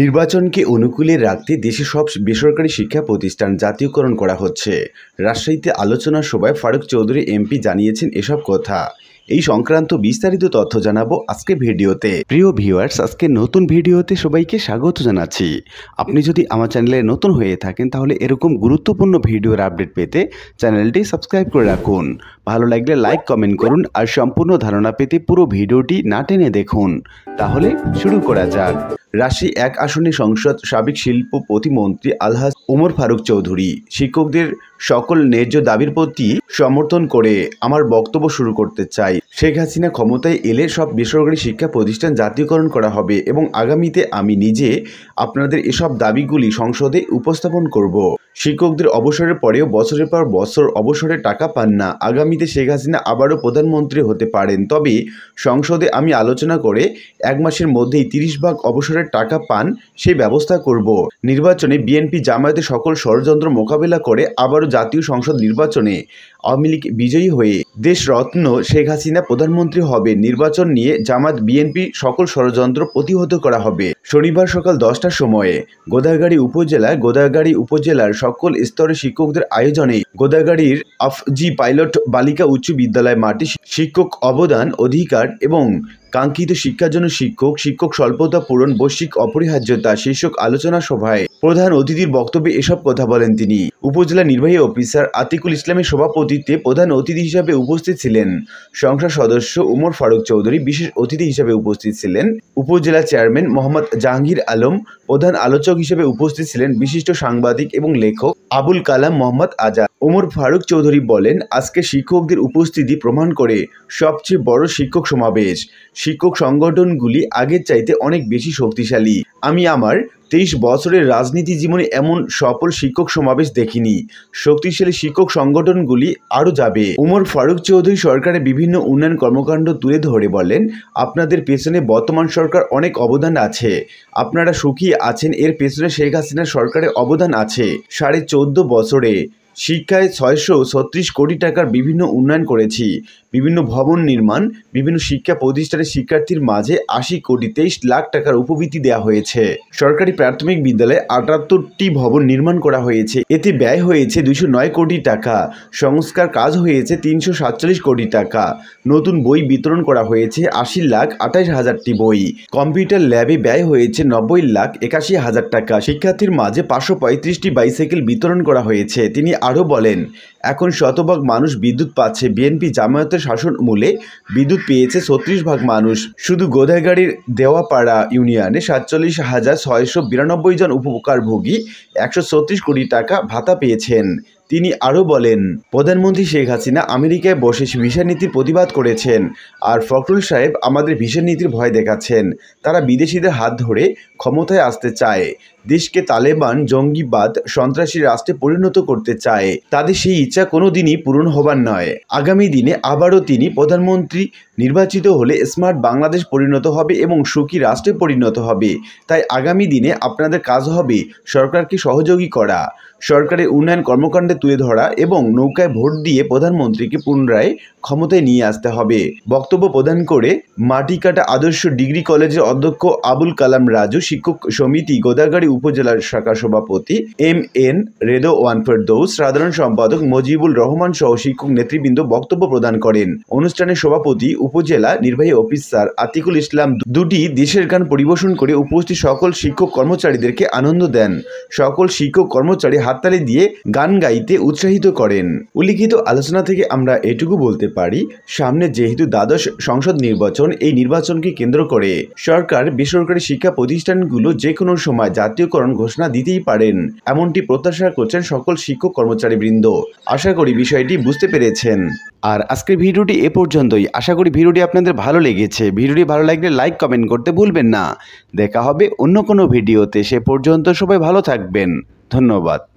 নির্বাচনকে অনুকূলে রাখতে দেশে সব বেসরকারি শিক্ষা প্রতিষ্ঠান জাতীয়করণ করা হচ্ছে রাজশাহীতে আলোচনা সভায় ফারুক চৌধুরী এমপি জানিয়েছেন এসব কথা এই সংক্রান্ত বিস্তারিত তথ্য জানাবো আজকে ভিডিওতে প্রিয় ভিউয়ার্স আজকে নতুন ভিডিওতে সবাইকে স্বাগত জানাচ্ছি আপনি যদি আমার চ্যানেলে নতুন হয়ে থাকেন তাহলে এরকম গুরুত্বপূর্ণ ভিডিওর আপডেট পেতে চ্যানেলটি সাবস্ক্রাইব করে রাখুন ভালো লাগলে লাইক কমেন্ট করুন আর সম্পূর্ণ ধারণা পেতে পুরো ভিডিওটি না টেনে দেখুন তাহলে শুরু করা যাক রাশি এক আসনে সংসদ সাবেক শিল্প প্রতিমন্ত্রী আলহাজ উমর ফারুক চৌধুরী শিক্ষকদের সকল ন্যায্য দাবির প্রতি সমর্থন করে আমার বক্তব্য শুরু করতে চাই শেখ হাসিনা ক্ষমতায় এলে সব বেসরকারি শিক্ষা প্রতিষ্ঠান জাতীয়করণ করা হবে এবং আগামীতে আমি নিজে আপনাদের এসব দাবিগুলি সংসদে উপস্থাপন করব শিক্ষকদের অবসরের পরেও বছরের পর বছর অবসরে টাকা পান না আগামীতে শেখ হাসিনা আবারও প্রধানমন্ত্রী হতে পারেন তবে সংসদে আমি আলোচনা করে এক মাসের মধ্যেই তিরিশ ভাগ অবসরের টাকা পান সেই ব্যবস্থা করব নির্বাচনে বিএনপি জামায়াতে সকল ষড়যন্ত্র মোকাবেলা করে আবারও জাতীয় সংসদ নির্বাচনে আওয়ামী লীগ বিজয়ী হয়ে দেশরত্ন শেখ হাসিনা প্রধানমন্ত্রী হবে নির্বাচন নিয়ে জামাত বিএনপি সকল ষড়যন্ত্র প্রতিহত করা হবে শনিবার সকাল দশটার সময়ে গোদাগাড়ি উপজেলায় গোদাগাড়ি উপজেলার সকল স্তরের শিক্ষকদের আয়োজনে গোদাগাড়ির আফজি পাইলট বালিকা উচ্চ বিদ্যালয় মাটি শিক্ষক অবদান অধিকার এবং কাঙ্ক্ষিত শিক্ষার জন্য শিক্ষক শিক্ষক স্বল্পতা পূরণ বৈশ্বিক অপরিহার্যতা শীর্ষক আলোচনা সভায় প্রধান অতিথির বক্তব্যে এসব কথা বলেন তিনি উপজেলা নির্বাহী অফিসার আতিকুল ইসলামের সভাপতিত্বে প্রধান অতিথি হিসাবে উপস্থিত ছিলেন সংসদ সদস্য উমর ফারুক চৌধুরী বিশেষ অতিথি হিসাবে উপস্থিত ছিলেন উপজেলা চেয়ারম্যান মোহাম্মদ জাহাঙ্গীর আলম প্রধান আলোচক হিসেবে উপস্থিত ছিলেন বিশিষ্ট সাংবাদিক এবং লেখক আবুল কালাম মোহাম্মদ আজাদ উমর ফারুক চৌধুরী বলেন আজকে শিক্ষকদের উপস্থিতি প্রমাণ করে সবচেয়ে বড় শিক্ষক সমাবেশ শিক্ষক সংগঠনগুলি আগের চাইতে অনেক বেশি শক্তিশালী আমি আমার তেইশ বছরের রাজনীতি জীবনে এমন সফল শিক্ষক সমাবেশ দেখিনি শক্তিশালী শিক্ষক সংগঠনগুলি আরও যাবে উমর ফারুক চৌধুরী সরকারের বিভিন্ন উন্নয়ন কর্মকাণ্ড তুলে ধরে বলেন আপনাদের পেছনে বর্তমান সরকার অনেক অবদান আছে আপনারা সুখী আছেন এর পেছনে শেখ হাসিনার সরকারের অবদান আছে সাড়ে চোদ্দ বছরে শিক্ষায় ছয়শো ছত্রিশ কোটি টাকার বিভিন্ন উন্নয়ন করেছি বিভিন্ন ভবন নির্মাণ বিভিন্ন শিক্ষা প্রতিষ্ঠানের শিক্ষার্থীর মাঝে আশি কোটি তেইশ লাখ টাকার উপবৃত্তি দেওয়া হয়েছে সরকারি প্রাথমিক বিদ্যালয়ে আটাত্তরটি ভবন নির্মাণ করা হয়েছে এতে ব্যয় হয়েছে দুশো নয় কোটি টাকা সংস্কার কাজ হয়েছে তিনশো সাতচল্লিশ কোটি টাকা নতুন বই বিতরণ করা হয়েছে আশি লাখ আঠাশ হাজারটি বই কম্পিউটার ল্যাবে ব্যয় হয়েছে নব্বই লাখ একাশি হাজার টাকা শিক্ষার্থীর মাঝে পাঁচশো পঁয়ত্রিশটি বাইসাইকেল বিতরণ করা হয়েছে তিনি আরও বলেন এখন শতভাগ মানুষ বিদ্যুৎ পাচ্ছে বিএনপি জামায়াতের শাসন মূলে বিদ্যুৎ পেয়েছে ছত্রিশ ভাগ মানুষ শুধু গোদাইগাড়ির দেওয়াপাড়া ইউনিয়নে সাতচল্লিশ হাজার ছয়শো বিরানব্বই জন উপকারভোগী একশো ছত্রিশ কোটি টাকা ভাতা পেয়েছেন তিনি আরও বলেন প্রধানমন্ত্রী শেখ হাসিনা আমেরিকায় বসে ভিসা নীতির প্রতিবাদ করেছেন আর ফখরুল সাহেব আমাদের ভিসা নীতির ভয় দেখাচ্ছেন তারা বিদেশিদের হাত ধরে ক্ষমতায় আসতে চায় দেশকে তালেবান জঙ্গিবাদ সন্ত্রাসী রাষ্ট্রে পরিণত করতে চায় তাদের সেই ইচ্ছা কোনোদিনই পূরণ হবার নয় আগামী দিনে আবারও তিনি প্রধানমন্ত্রী নির্বাচিত হলে স্মার্ট বাংলাদেশ পরিণত হবে এবং সুখী রাষ্ট্রে পরিণত হবে তাই আগামী দিনে আপনাদের কাজ হবে সরকারকে সহযোগী করা সরকারের উন্নয়ন কর্মকাণ্ডে তুলে ধরা এবং নৌকায় ভোট দিয়ে প্রধানমন্ত্রীকে পুনরায় ক্ষমতায় নিয়ে আসতে হবে বক্তব্য প্রদান করে মাটিকাটা আদর্শ ডিগ্রি কলেজের অধ্যক্ষ আবুল কালাম রাজু শিক্ষক সমিতি গোদাগাড়ি উপজেলার শাখা সভাপতি এম এন রেদো ওয়ানফের দৌস সাধারণ সম্পাদক মজিবুল রহমান সহ শিক্ষক নেতৃবৃন্দ বক্তব্য প্রদান করেন অনুষ্ঠানে সভাপতি উপজেলা নির্বাহী অফিসার আতিকুল ইসলাম দুটি দেশের গান পরিবেশন করে উপস্থিত সকল শিক্ষক কর্মচারীদেরকে আনন্দ দেন সকল শিক্ষক কর্মচারী হাততালি দিয়ে গান গাইতে উৎসাহিত করেন উল্লিখিত আলোচনা থেকে আমরা এটুকু বলতে পারি সামনে যেহেতু দ্বাদশ সংসদ নির্বাচন এই নির্বাচনকে কেন্দ্র করে সরকার বেসরকারি শিক্ষা প্রতিষ্ঠানগুলো যে কোনো সময় জাতীয়করণ ঘোষণা দিতেই পারেন এমনটি প্রত্যাশা করছেন সকল শিক্ষক কর্মচারীবৃন্দ আশা করি বিষয়টি বুঝতে পেরেছেন আর আজকের ভিডিওটি এ পর্যন্তই আশা করি ভিডিওটি আপনাদের ভালো লেগেছে ভিডিওটি ভালো লাগলে লাইক কমেন্ট করতে ভুলবেন না দেখা হবে অন্য কোনো ভিডিওতে সে পর্যন্ত সবাই ভালো থাকবেন ধন্যবাদ